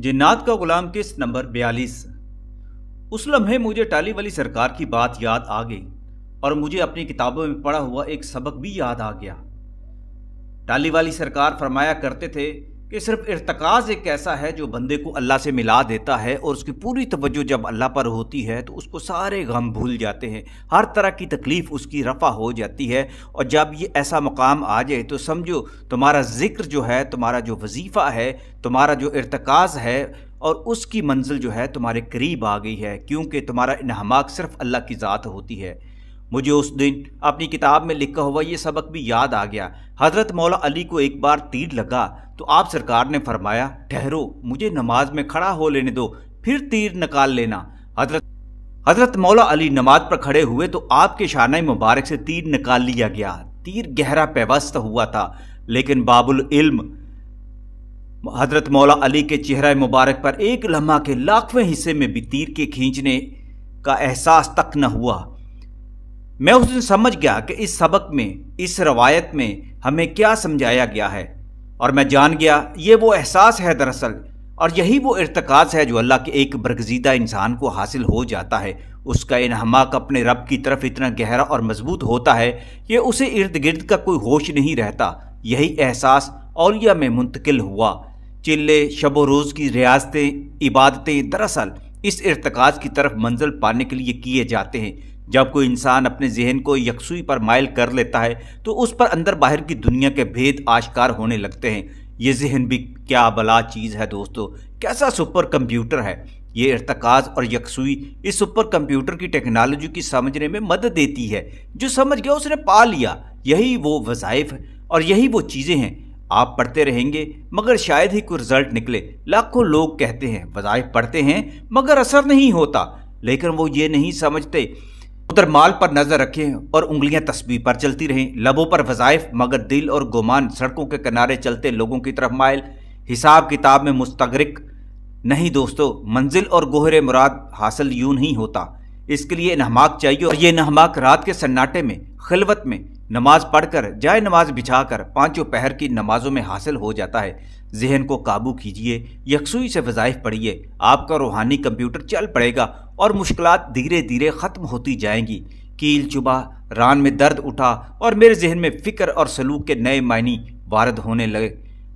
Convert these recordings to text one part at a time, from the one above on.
जिन्नात का गुलाम किस्त नंबर 42 उस लम्हे मुझे टाली वाली सरकार की बात याद आ गई और मुझे अपनी किताबों में पढ़ा हुआ एक सबक भी याद आ गया टाली वाली सरकार फरमाया करते थे कि सिर्फ इरतकाज एक ऐसा है जो बंदे को अल्लाह से मिला देता है और उसकी पूरी तवज्जो जब अल्लाह पर होती है तो उसको सारे गम भूल जाते हैं हर तरह की तकलीफ़ उसकी रफ़ा हो जाती है और जब ये ऐसा मुकाम आ जाए तो समझो तुम्हारा ज़िक्र जो है तुम्हारा जो वजीफ़ा है तुम्हारा जो इरतकाज है और उसकी मंजिल जो है तुम्हारे करीब आ गई है क्योंकि तुम्हारा इनहमाक सिर्फ़ अल्लाह की ज़ात होती है मुझे उस दिन अपनी किताब में लिखा हुआ ये सबक भी याद आ गया हजरत मौला अली को एक बार तीर लगा तो आप सरकार ने फरमाया ठहरो मुझे नमाज में खड़ा हो लेने दो फिर तीर निकाल लेना हजरत हजरत मौला अली नमाज पर खड़े हुए तो आपके शाना मुबारक से तीर निकाल लिया गया तीर गहरा पेवस्त हुआ था लेकिन बाबुल इल्म हजरत मौला अली के चेहरा मुबारक पर एक लम्हा के लाखवें हिस्से में भी तीर के खींचने का एहसास तक न हुआ मैं उस दिन समझ गया कि इस सबक में इस रवायत में हमें क्या समझाया गया है और मैं जान गया ये वो एहसास है दरअसल और यही वो इरतकाज़ है जो अल्लाह के एक बरगजीदा इंसान को हासिल हो जाता है उसका इनहमाक अपने रब की तरफ इतना गहरा और मजबूत होता है कि उसे इर्द गिर्द का कोई होश नहीं रहता यही एहसास औलिया में मुंतकिल हुआ चिल्ले शब रोज़ की रियाजतें इबादतें दरअसल इस इरतकाज़ की तरफ मंजिल पाने के लिए किए जाते हैं जब कोई इंसान अपने जहन को यकसुई पर मायल कर लेता है तो उस पर अंदर बाहर की दुनिया के भेद आश्कार होने लगते हैं ये जहन भी क्या बला चीज़ है दोस्तों कैसा सुपर कंप्यूटर है ये इरतकाज और यकसुई इस सुपर कंप्यूटर की टेक्नोलॉजी की समझने में मदद देती है जो समझ गया उसने पा लिया यही वो वज़ाइफ और यही वो चीज़ें हैं आप पढ़ते रहेंगे मगर शायद ही कोई रिजल्ट निकले लाखों लोग कहते हैं वज़ाइफ पढ़ते हैं मगर असर नहीं होता लेकिन वो ये नहीं समझते उधर माल पर नजर रखें और उंगलियां तस्वीर पर चलती रहें लबों पर वजायफ मगर दिल और गुमान सड़कों के किनारे चलते लोगों की तरफ मायल हिसाब किताब में मुस्तरक नहीं दोस्तों मंजिल और गोहरे मुराद हासिल यूं नहीं होता इसके लिए नहमाक चाहिए और ये नहमाक रात के सन्नाटे में खिलवत में नमाज पढ़कर जाए नमाज बिछा कर पाँचों पहर की नमाजों में हासिल हो जाता है जहन को काबू कीजिए यकसुई से वज़ाइफ पढ़िए आपका रूहानी कंप्यूटर चल पड़ेगा और मुश्किल धीरे धीरे ख़त्म होती जाएंगी कील चुबा रान में दर्द उठा और मेरे जहन में फ़िक्र और सलूक के नए मायनी वारद होने लगे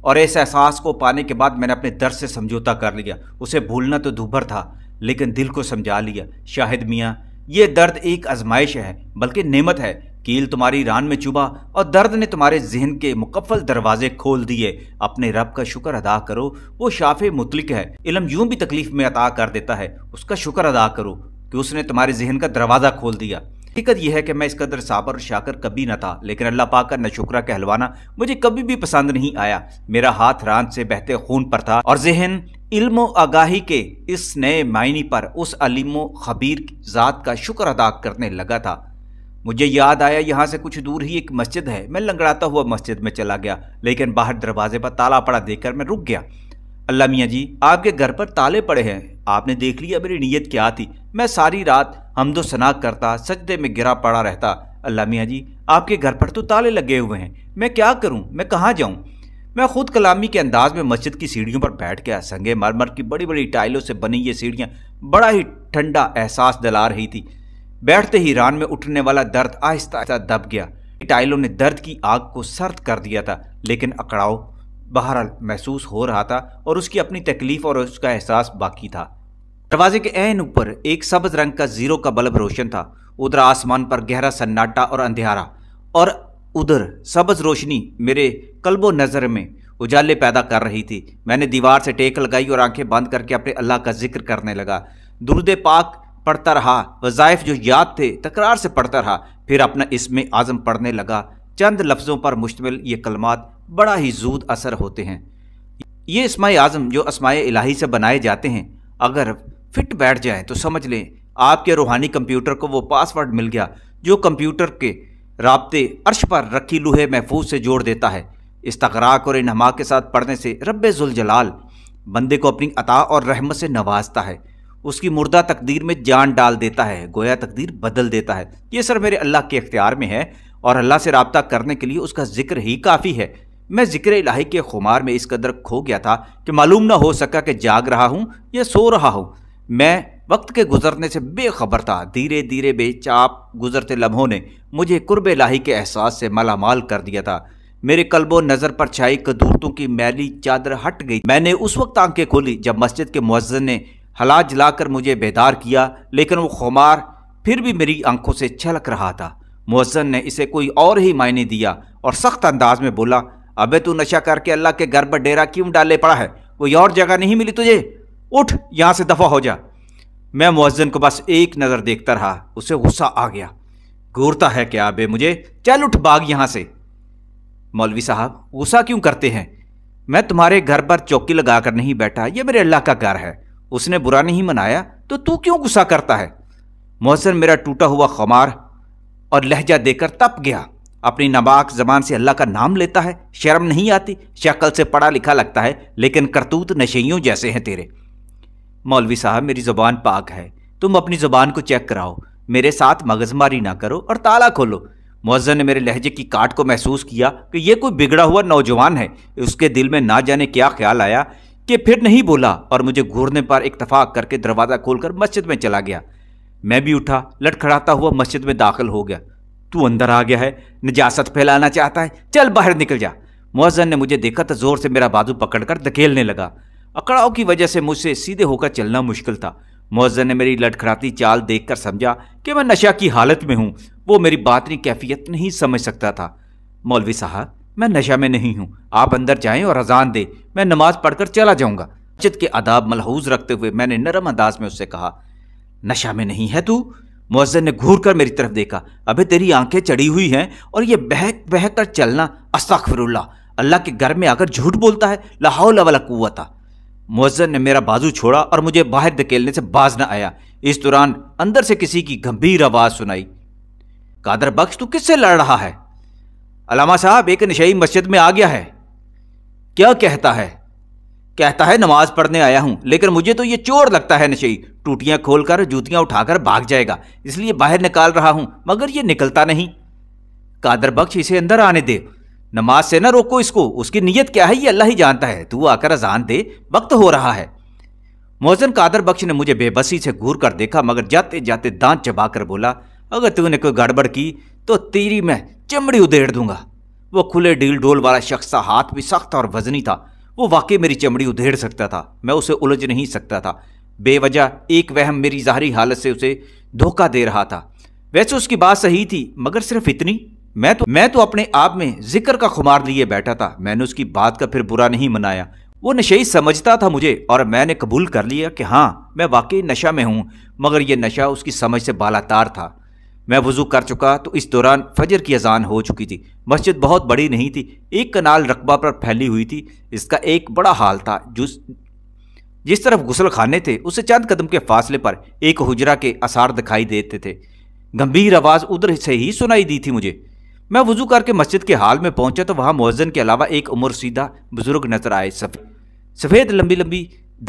और इस एहसास को पाने के बाद मैंने अपने दर्द से समझौता कर लिया उसे भूलना तो दूभर था लेकिन दिल को समझा लिया शाहिद मियाँ ये दर्द एक आजमाइश है बल्कि नेमत है कील तुम्हारी रान में चुभा और दर्द ने तुम्हारे जहन के मुकफल दरवाजे खोल दिए अपने रब का शुक्र अदा करो वो शाफ़ मुतलिक है इलम यूं भी तकलीफ में अता कर देता है उसका शुक्र अदा करो कि उसने तुम्हारे जहन का दरवाज़ा खोल दिया हकीकत यह है कि मैं इस कदर साबर और शाकर कभी न था लेकिन अल्लाह पाक का नशुकरा कहलवाना मुझे कभी भी पसंद नहीं आया मेरा हाथ रान से बहते खून पर था और जहन इल्म आगाही के इस नए मायने पर उस अलीम खबीर ज़ात का शुक्र अदा करने लगा था मुझे याद आया यहाँ से कुछ दूर ही एक मस्जिद है मैं लंगड़ाता हुआ मस्जिद में चला गया लेकिन बाहर दरवाजे पर ताला पड़ा देखकर मैं रुक गया अल्लाह मियाँ जी आपके घर पर ताले पड़े हैं आपने देख लिया मेरी नीयत क्या थी मैं सारी रात हमदो सना करता सजदे में गिरा पड़ा रहता अल्लाह मियाँ जी आपके घर पर तो ताले लगे हुए हैं मैं क्या करूँ मैं कहाँ जाऊँ मैं खुद कलामी के अंदाज में मस्जिद की सीढ़ियों पर बैठ गया संगे मरमर की बड़ी बड़ी टाइलों से बनी ये सीढ़ियाँ बड़ा ही ठंडा एहसास दिला रही थी बैठते ही रान में उठने वाला दर्द आहिस्ता आहिस्ता दब गया टाइलों ने दर्द की आग को सर्द कर दिया था लेकिन अकड़ाव बहरहाल महसूस हो रहा था और उसकी अपनी तकलीफ और उसका एहसास बाकी था दरवाजे के एन ऊपर एक सब्ज रंग का जीरो का बल्ब रोशन था उधर आसमान पर गहरा सन्नाटा और अंधेरा और उधर सब्ज रोशनी मेरे कल्बो नज़र में उजाले पैदा कर रही थी मैंने दीवार से टेक लगाई और आंखें बंद करके अपने अल्लाह का जिक्र करने लगा दुरुद पाक पढ़ता रहा वजायफ जो याद थे तकरार से पढ़ता रहा फिर अपना इसमें आज़म पढ़ने लगा चंद लफ्ज़ों पर मुश्तमिल ये कलमात बड़ा ही जूद असर होते हैं ये इसमाय आज़म जो इसमाय इलाही से बनाए जाते हैं अगर फिट बैठ जाए तो समझ लें आपके रूहानी कंप्यूटर को वो पासवर्ड मिल गया जो कंप्यूटर के रबते अर्श पर रखी लूहे महफूज से जोड़ देता है इस तकराक और इनहमा के साथ पढ़ने से रब जुलजलाल बंदे को अपनी अता और रहमत से नवाजता है उसकी मुर्दा तकदीर में जान डाल देता है गोया तकदीर बदल देता है ये सर मेरे अल्लाह के अख्तियार में है और अल्लाह से रबता करने के लिए उसका जिक्र ही काफ़ी है मैं जिक्र इलाही के खुमार में इस कदर खो गया था कि मालूम ना हो सका कि जाग रहा हूँ या सो रहा हूँ मैं वक्त के गुजरने से बेखबर था धीरे धीरे बेचाप गुजरते लम्हों ने मुझे कुर्ब लाही के एहसास से मालामाल कर दिया था मेरे कल्बो नज़र पर छाई कदूरतों की मैली चादर हट गई मैंने उस वक्त आंखें खोली जब मस्जिद के मुअज्जन ने हला जलाकर मुझे बेदार किया लेकिन वो खुमार फिर भी मेरी आंखों से छलक रहा था मुअज्जन ने इसे कोई और ही मायने दिया और सख्त अंदाज में बोला अबे तू नशा करके अल्लाह के घर पर डेरा क्यों डाले पड़ा है कोई और जगह नहीं मिली तुझे उठ यहां से दफ़ा हो जा मैं मुअज्जन को बस एक नज़र देखता रहा उसे गुस्सा आ गया घूरता है क्या बे मुझे चल उठ बाग यहाँ से मौलवी साहब गुस्सा क्यों करते हैं मैं तुम्हारे घर पर चौकी लगा कर नहीं बैठा यह मेरे अल्लाह का घर है उसने बुरा नहीं मनाया तो तू क्यों गुस्सा करता है मोहसन मेरा टूटा हुआ खमार और लहजा देकर तप गया अपनी नबाक जबान से अल्लाह का नाम लेता है शर्म नहीं आती शक्ल से पढ़ा लिखा लगता है लेकिन करतूत नशैयों जैसे हैं तेरे मौलवी साहब मेरी ज़ुबान पाक है तुम अपनी ज़ुबान को चेक कराओ मेरे साथ मगजमारी ना करो और ताला खोलो मुअज़न ने मेरे लहजे की काट को महसूस किया कि यह कोई बिगड़ा हुआ नौजवान है उसके दिल में ना जाने क्या ख्याल आया कि फिर नहीं बोला और मुझे घूरने पर इतफाक करके दरवाज़ा खोलकर मस्जिद में चला गया मैं भी उठा लटखड़ाता हुआ मस्जिद में दाखिल हो गया तू अंदर आ गया है निजासत फैलाना चाहता है चल बाहर निकल जा मुअज़न ने मुझे देखा तो ज़ोर से मेरा बाजू पकड़कर धकेलने लगा अकड़ाव की वजह से मुझसे सीधे होकर चलना मुश्किल था मुअज्जन ने मेरी लटखड़ाती चाल देखकर समझा कि मैं नशा की हालत में हूँ वो मेरी बातनी कैफियत नहीं समझ सकता था मौलवी साहब मैं नशा में नहीं हूँ आप अंदर जाएं और अजान दे मैं नमाज पढ़कर चला जाऊँगा मस्जिद के आदाब मलहूज रखते हुए मैंने नरम अंदाज में उससे कहा नशा में नहीं है तू मुअज्जन ने घूर कर मेरी तरफ देखा अबे तेरी आंखें चढ़ी हुई हैं और ये बहक बहक कर चलना अस्ताखरुल्ला अल्लाह के घर में आकर झूठ बोलता है लाहौल वाला कुआ था मुअज्जन ने मेरा बाजू छोड़ा और मुझे बाहर धकेलने से बाज न आया इस दौरान अंदर से किसी की गंभीर आवाज़ सुनाई कादर बख्श तू किससे लड़ रहा है अलामा साहब एक नशई मस्जिद में आ गया है क्या कहता है कहता है नमाज पढ़ने आया हूं लेकिन मुझे तो ये चोर लगता है नशई टूटियां खोलकर जूतियां उठाकर भाग जाएगा इसलिए बाहर निकाल रहा हूं मगर ये निकलता नहीं कादर बख्श इसे अंदर आने दे नमाज से ना रोको इसको उसकी नीयत क्या है ये अल्लाह ही जानता है तू आकर अजान दे वक्त हो रहा है मोहसिन कादर बख्श ने मुझे बेबसी से घूर कर देखा मगर जाते जाते दांत चबाकर बोला अगर तूने कोई गड़बड़ की तो तेरी मैं चमड़ी उधेड़ दूंगा वो खुले डील डोल वाला शख्स था हाथ भी सख्त और वजनी था वो वाकई मेरी चमड़ी उधेड़ सकता था मैं उसे उलझ नहीं सकता था बेवजह एक वहम मेरी ज़ाहरी हालत से उसे धोखा दे रहा था वैसे उसकी बात सही थी मगर सिर्फ इतनी मैं तो मैं तो अपने आप में जिक्र का खुमार लिए बैठा था मैंने उसकी बात का फिर बुरा नहीं मनाया वो नशे ही समझता था मुझे और मैंने कबूल कर लिया कि हाँ मैं वाकई नशा में हूँ मगर यह नशा उसकी समझ से बालातार था मैं वज़ू कर चुका तो इस दौरान फजर की अजान हो चुकी थी मस्जिद बहुत बड़ी नहीं थी एक कनाल रकबा पर फैली हुई थी इसका एक बड़ा हाल था जिस जिस तरफ गुसल खाने थे उसे चंद कदम के फासले पर एक हुजरा के आसार दिखाई देते थे गंभीर आवाज़ उधर से ही सुनाई दी थी मुझे मैं वजू करके मस्जिद के हाल में पहुंचा तो वहाँ मुअजन के अलावा एक उम्र सीधा बुजुर्ग नजर आए सफ़ेद सफ़ेद लंबी लंबी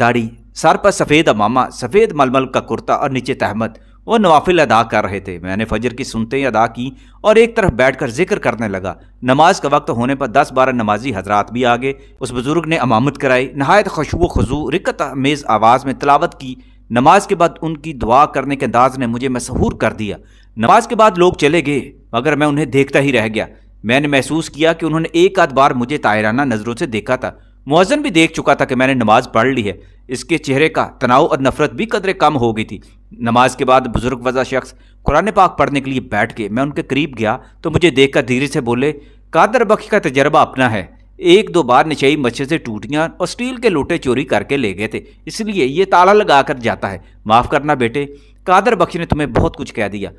दाढ़ी सर पर सफ़ेद अमामा सफ़ेद मलमल का कुर्ता और नीचे तहमद वो नवाफिल अदा कर रहे थे मैंने फजर की सुनते ही अदा की और एक तरफ बैठकर जिक्र करने लगा नमाज का वक्त होने पर दस बारह नमाजी हजरात भी आ गए उस बुजुर्ग ने अमामत कराई नहायत खुशबू खजू रिकत मेज़ आवाज़ में तलावत की नमाज के बाद उनकी दुआ करने के अंदाज ने मुझे मशहूर कर दिया नमाज के बाद लोग चले गए मगर मैं उन्हें देखता ही रह गया मैंने महसूस किया कि उन्होंने एक आध बार मुझे तायराना नज़रों से देखा था मुआजन भी देख चुका था कि मैंने नमाज पढ़ ली है इसके चेहरे का तनाव और नफरत भी कदरे कम हो गई थी नमाज के बाद बुजुर्ग वजा शख्स कुरान पाक पढ़ने के लिए बैठ गए मैं उनके करीब गया तो मुझे देखकर धीरे से बोले कादर बख्श का तजर्बा अपना है एक दो बार निचई मच्छे से टूटियाँ और स्टील के लोटे चोरी करके ले गए थे इसलिए ये ताला लगा कर जाता है माफ़ करना बेटे कादर बख्श ने तुम्हें बहुत कुछ कह दिया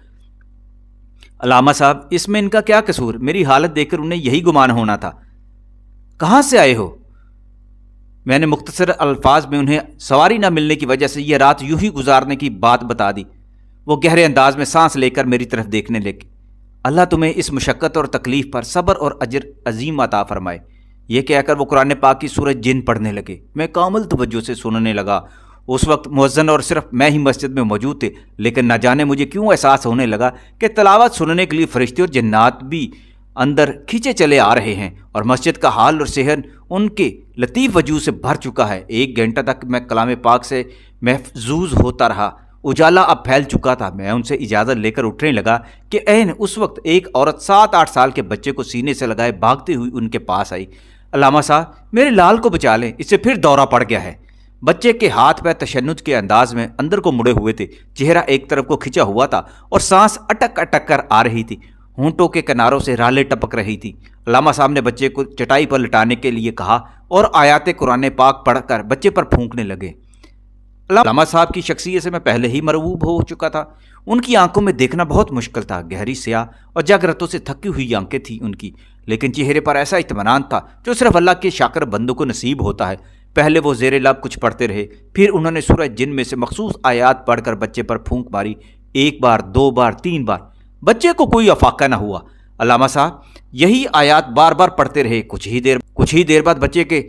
अलामा साहब इसमें इनका क्या कसूर मेरी हालत देखकर उन्हें यही गुमान होना था कहाँ से आए हो मैंने मुख्तसर अल्फाज में उन्हें सवारी न मिलने की वजह से यह रात यूं ही गुजारने की बात बता दी वो गहरे अंदाज में सांस लेकर मेरी तरफ देखने लगे अल्लाह तुम्हें इस मुशक्क़त और तकलीफ़ पर सब्र और अजर अजीम अता फरमाए यह कहकर वो कुरान पाक की सूरज जिन पढ़ने लगे मैं कामल तवज्जो से सुनने लगा उस वक्त मुजन और सिर्फ मैं ही मस्जिद में मौजूद थे लेकिन ना जाने मुझे क्यों एहसास होने लगा कि तलावत सुनने के लिए फरिश्ते और जन्नात भी अंदर खींचे चले आ रहे हैं और मस्जिद का हाल और सेहन उनके लतीफ़ वजू से भर चुका है एक घंटा तक मैं कलाम पाक से महफूज होता रहा उजाला अब फैल चुका था मैं उनसे इजाज़त लेकर उठने लगा कि एन उस वक्त एक औरत सात आठ साल के बच्चे को सीने से लगाए भागती हुई उनके पास आई अलामा साहब मेरे लाल को बचा लें इसे फिर दौरा पड़ गया है बच्चे के हाथ पैर तशनुज के अंदाज में अंदर को मुड़े हुए थे चेहरा एक तरफ को खिंचा हुआ था और सांस अटक अटक कर आ रही थी होंठों के किनारों से राले टपक रही थी लामा साहब ने बच्चे को चटाई पर लटाने के लिए कहा और आयात कुरान पाक पढ़कर बच्चे पर फूंकने लगे लामा साहब की शख्सियत से मैं पहले ही मरबूब हो चुका था उनकी आंखों में देखना बहुत मुश्किल था गहरी स्याह और जागृतों से थकी हुई आंखें थीं उनकी लेकिन चेहरे पर ऐसा इतमान था जो सिर्फ अल्लाह के शाकर बंदों को नसीब होता है पहले वो जेर लाभ कुछ पढ़ते रहे फिर उन्होंने सूरज जिन में से मखसूस आयात पढ़कर बच्चे पर फूंक मारी एक बार दो बार तीन बार बच्चे को कोई अफाका ना हुआ अलामा साहब यही आयात बार बार पढ़ते रहे कुछ ही देर कुछ ही देर बाद बच्चे के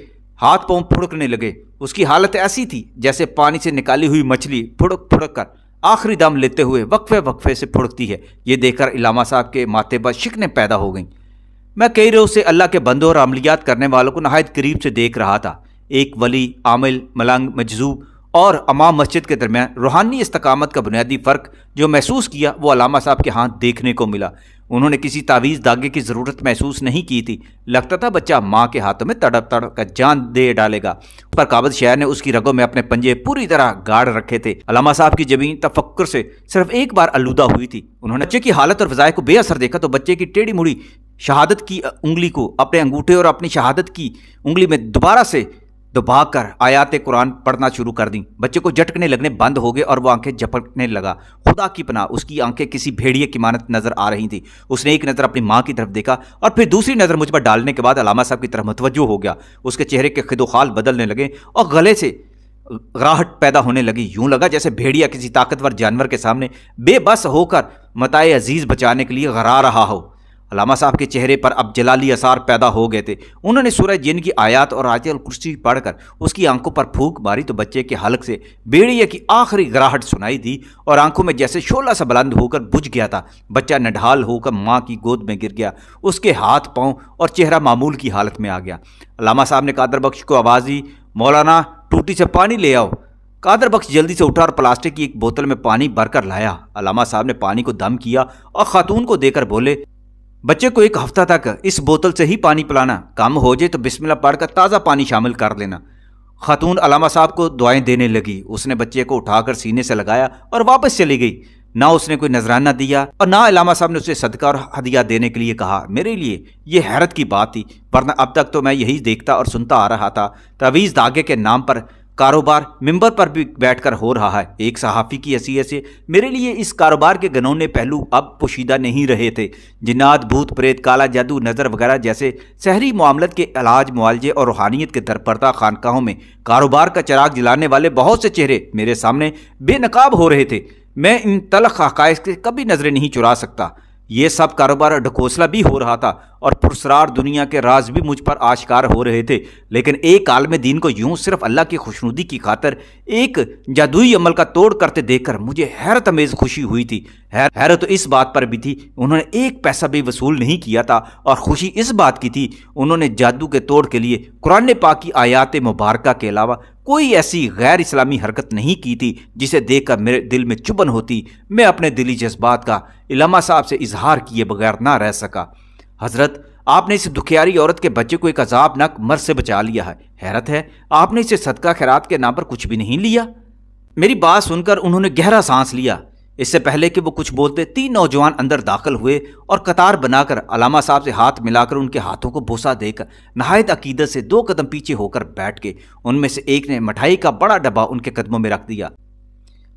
हाथ पाँव फुड़कने लगे उसकी हालत ऐसी थी जैसे पानी से निकाली हुई मछली फुड़क फुड़क कर आखिरी दम लेते हुए वक्फे वक्फे से फुड़कती है ये देखकर इलामा साहब के माथे पर शिकने पैदा हो गईं मैं कई रोज़ से अल्लाह के बंदों और अमलियात करने वालों को नहायत करीब से देख रहा था एक वली आमिल मलंग मजजूब और अमाम मस्जिद के दरमियान रूहानी इस्तकामत का बुनियादी फ़र्क जो महसूस किया वो अलामा साहब के हाथ देखने को मिला उन्होंने किसी तावीज़ धागे की ज़रूरत महसूस नहीं की थी लगता था बच्चा माँ के हाथों में तड़प तड़प कर जान दे डालेगा पर काबद शहर ने उसकी रगों में अपने पंजे पूरी तरह गाड़ रखे थे अलामा साहब की जमीन तफक्र से सिर्फ एक बार आलूदा हुई थी उन्होंने बच्चे की हालत और वजाय को बेअसर देखा तो बच्चे की टेढ़ी मुड़ी शहादत की उंगली को अपने अंगूठे और अपनी शहादत की उंगली में दोबारा से तो कर आयात कुरान पढ़ना शुरू कर दी बच्चे को झटकने लगने बंद हो गए और वो आंखें झपकने लगा खुदा की पना उसकी आंखें किसी भेड़िए की मानत नज़र आ रही थी उसने एक नज़र अपनी माँ की तरफ देखा और फिर दूसरी नज़र मुझ पर डालने के बाद अलामा साहब की तरफ मतवजो हो गया उसके चेहरे के खिदोखाल बदलने लगे और गले से राहट पैदा होने लगी यूं लगा जैसे भेड़िया किसी ताकतवर जानवर के सामने बेबस होकर मताए अजीज़ बचाने के लिए गरा रहा हो अलामा साहब के चेहरे पर अब जलाली आसार पैदा हो गए थे उन्होंने सूरज जिन की आयात और आयतल कुर्सी पढ़कर उसकी आंखों पर फूक मारी तो बच्चे के हलक से बेड़िए की आखिरी ग्राहट सुनाई दी और आंखों में जैसे शोला सा बुलंद होकर बुझ गया था बच्चा नढाल होकर माँ की गोद में गिर गया उसके हाथ पाँव और चेहरा मामूल की हालत में आ गया अलामा साहब ने कादर बख्श को आवाज़ दी मौलाना टूटी से पानी ले आओ कादर बख्श जल्दी से उठा और प्लास्टिक की एक बोतल में पानी भरकर लाया अलामा साहब ने पानी को दम किया और खातून को देकर बोले बच्चे को एक हफ्ता तक इस बोतल से ही पानी पिलाना कम हो जाए तो बिस्मिल्लाह पढ़कर ताज़ा पानी शामिल कर लेना खातून अलामा साहब को दुआएं देने लगी उसने बच्चे को उठाकर सीने से लगाया और वापस चली गई ना उसने कोई नजराना दिया और ना अलामा साहब ने उसे सदका और हदिया देने के लिए कहा मेरे लिए ये हैरत की बात थी वरना अब तक तो मैं यही देखता और सुनता आ रहा था तवीज़ धागे के नाम पर कारोबार मेंबर पर भी बैठकर हो रहा है एक सहाफ़ी की हैसियत से मेरे लिए इस कारोबार के गनौने पहलू अब पोशीदा नहीं रहे थे जिनात भूत प्रेत काला जादू नज़र वगैरह जैसे शहरी मामलत के इलाज मुआवजे और रूहानियत के दरपर्दा खानकाहों में कारोबार का चराग जलाने वाले बहुत से चेहरे मेरे सामने बेनकाब हो रहे थे मैं इन तलख हक़ से कभी नज़रें नहीं चुरा सकता ये सब कारोबार ढकोसला भी हो रहा था और पुरसरार दुनिया के राज भी मुझ पर आश्कार हो रहे थे लेकिन एक काल में दीन को यूं सिर्फ अल्लाह की खुशनुदी की खातर एक जादुई अमल का तोड़ करते देखकर मुझे हैरत अमेज खुशी हुई थी हैर, हैरत तो इस बात पर भी थी उन्होंने एक पैसा भी वसूल नहीं किया था और खुशी इस बात की थी उन्होंने जादू के तोड़ के लिए कुरान पाक की आयात मुबारक के अलावा कोई ऐसी गैर इस्लामी हरकत नहीं की थी जिसे देखकर मेरे दिल में चुभन होती मैं अपने दिली जज्बात का इलामा साहब से इजहार किए बगैर ना रह सका हजरत आपने इस दुखियारी औरत के बच्चे को एक अजाब नक मर से बचा लिया है हैरत है आपने इसे सदका खैरात के नाम पर कुछ भी नहीं लिया मेरी बात सुनकर उन्होंने गहरा सांस लिया इससे पहले कि वो कुछ बोलते तीन नौजवान अंदर दाखिल हुए और कतार बनाकर अलामा साहब से हाथ मिलाकर उनके हाथों को भूसा देकर नहायत अकीदत से दो कदम पीछे होकर बैठ गए उनमें से एक ने मिठाई का बड़ा डब्बा उनके कदमों में रख दिया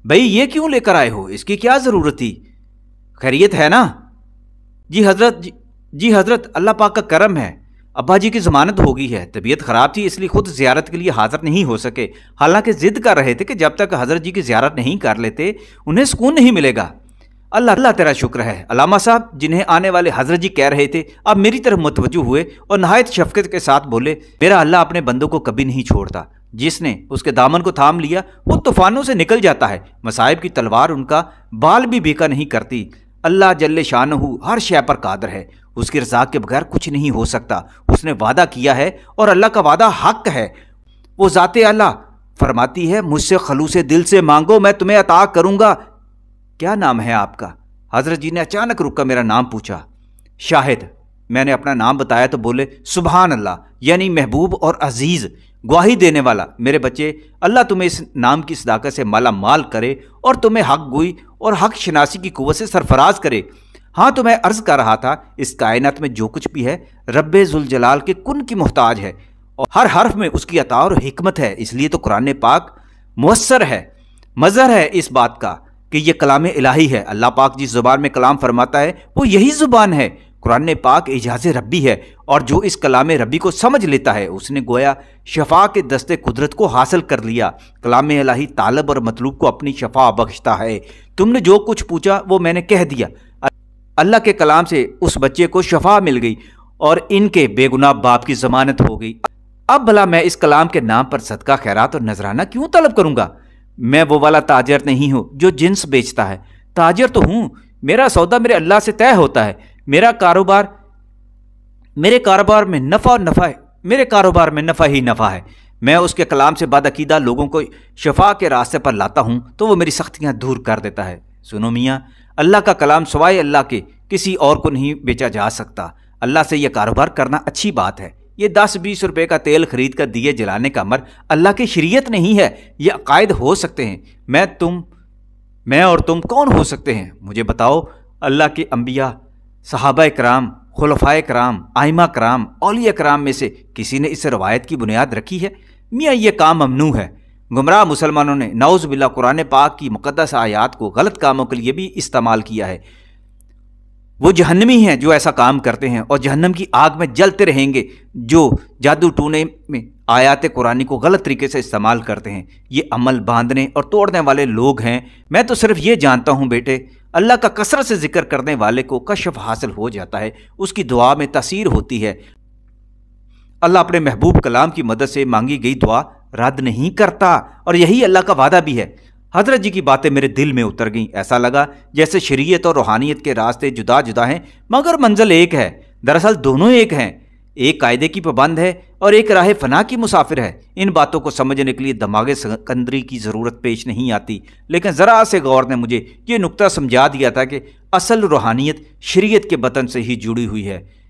भाई ये क्यों लेकर आए हो इसकी क्या ज़रूरत थी खैरियत है ना जी हजरत जी, जी हजरत अल्लाह पाक का करम है अब्बा जी की जमानत हो गई है तबीयत ख़राब थी इसलिए खुद ज्यारत के लिए हाज़िर नहीं हो सके हालांकि ज़िद कर रहे थे कि जब तक हज़रत जी की ज्यारत नहीं कर लेते उन्हें सुकून नहीं मिलेगा अल्लाह अल्लाह तेरा शुक्र है अलामा साहब जिन्हें आने वाले हजरत जी कह रहे थे अब मेरी तरफ मतवजू हुए और नहायत शफकत के साथ बोले मेरा अल्लाह अपने बंदों को कभी नहीं छोड़ता जिसने उसके दामन को थाम लिया वो तूफानों से निकल जाता है मसाइब की तलवार उनका बाल भी बेका नहीं करती अल्लाह जल्ले शाह हर शय पर कादर है उसकी रजाक के बगैर कुछ नहीं हो सकता उसने वादा किया है और अल्लाह का वादा हक है वो ज़ात अल्लाह फरमाती है मुझसे खलूस दिल से मांगो मैं तुम्हें अता करूँगा क्या नाम है आपका हजरत जी ने अचानक रुक कर मेरा नाम पूछा शाहिद मैंने अपना नाम बताया तो बोले सुबहान अल्लाह यानी महबूब और अजीज़ गवाही देने वाला मेरे बच्चे अल्लाह तुम्हें इस नाम की सदाकत से माला माल करे और तुम्हें हक गोई और हक शनासी की कुत से सरफराज करे हाँ तो मैं अर्ज कर रहा था इस कायनत में जो कुछ भी है रब्बे जुलजलाल के कुन की मोहताज है और हर हर्फ में उसकी अता और हमत है इसलिए तो कुरान पाक मवसर है मज़र है इस बात का कि यह कलाम इलाही है अल्लाह पाक जिस ज़ुबान में कलाम फरमाता है वो यही ज़ुबान है कुरान पाक एजाज रबी है और जो इस कलाम रबी को समझ लेता है उसने गोया शफा के दस्ते कुदरत को हासिल कर लिया कलाम अलाही तालब और मतलूब को अपनी शफा बख्शता है तुमने जो कुछ पूछा वो मैंने कह दिया अल्लाह के कलाम से उस बच्चे को शफा मिल गई और इनके बेगुनाह बाप की जमानत हो गई अब भला मैं इस कलाम के नाम पर सदका खैरात और नजराना क्यों तलब करूंगा मैं वो वाला ताजर नहीं हूँ जो जिन्स बेचता है ताजर तो हूं मेरा सौदा मेरे अल्लाह से तय होता है मेरा कारोबार मेरे कारोबार में नफ़ा और नफ़ा है मेरे कारोबार में नफ़ा ही नफ़ा है मैं उसके कलाम से अकीदा लोगों को शफा के रास्ते पर लाता हूँ तो वो मेरी सख्तियाँ दूर कर देता है सुनो मियाँ अल्लाह का कलाम सवाए अल्लाह के किसी और को नहीं बेचा जा सकता अल्लाह से यह कारोबार करना अच्छी बात है ये दस बीस रुपए का तेल खरीद कर दिए जलाने का अमर अल्लाह की शरीयत नहीं है ये अकायद हो सकते हैं मैं तुम मैं और तुम कौन हो सकते हैं मुझे बताओ अल्लाह के अम्बिया सहाबा कराम खलफा कराम आयमा कराम अलिया कराम में से किसी ने इस रवायत की बुनियाद रखी है मियाँ ये काम ममनू है गुमराह मुसलमानों ने नाउज़ बिल्ला कुरान पाक की मुकदस आयात को गलत कामों के लिए भी इस्तेमाल किया है वो जहन्नमी हैं जो ऐसा काम करते हैं और जहन्नम की आग में जलते रहेंगे जो जादू टूने में आयात कुरानी को गलत तरीके से इस्तेमाल करते हैं ये अमल बांधने और तोड़ने वाले लोग हैं मैं तो सिर्फ ये जानता हूँ बेटे अल्लाह का कसरत से जिक्र करने वाले को कशफ हासिल हो जाता है उसकी दुआ में तसीर होती है अल्लाह अपने महबूब कलाम की मदद से मांगी गई दुआ रद्द नहीं करता और यही अल्लाह का वादा भी है हजरत जी की बातें मेरे दिल में उतर गईं ऐसा लगा जैसे शरीयत और रूहानियत के रास्ते जुदा जुदा हैं मगर मंजिल एक है दरअसल दोनों एक हैं एक कायदे की पाबंद है और एक राह फना की मुसाफिर है इन बातों को समझने के लिए दमागे सिकंदरी की ज़रूरत पेश नहीं आती लेकिन ज़रा से गौर ने मुझे ये नुक्ता समझा दिया था कि असल रूहानियत शरीयत के बतन से ही जुड़ी हुई है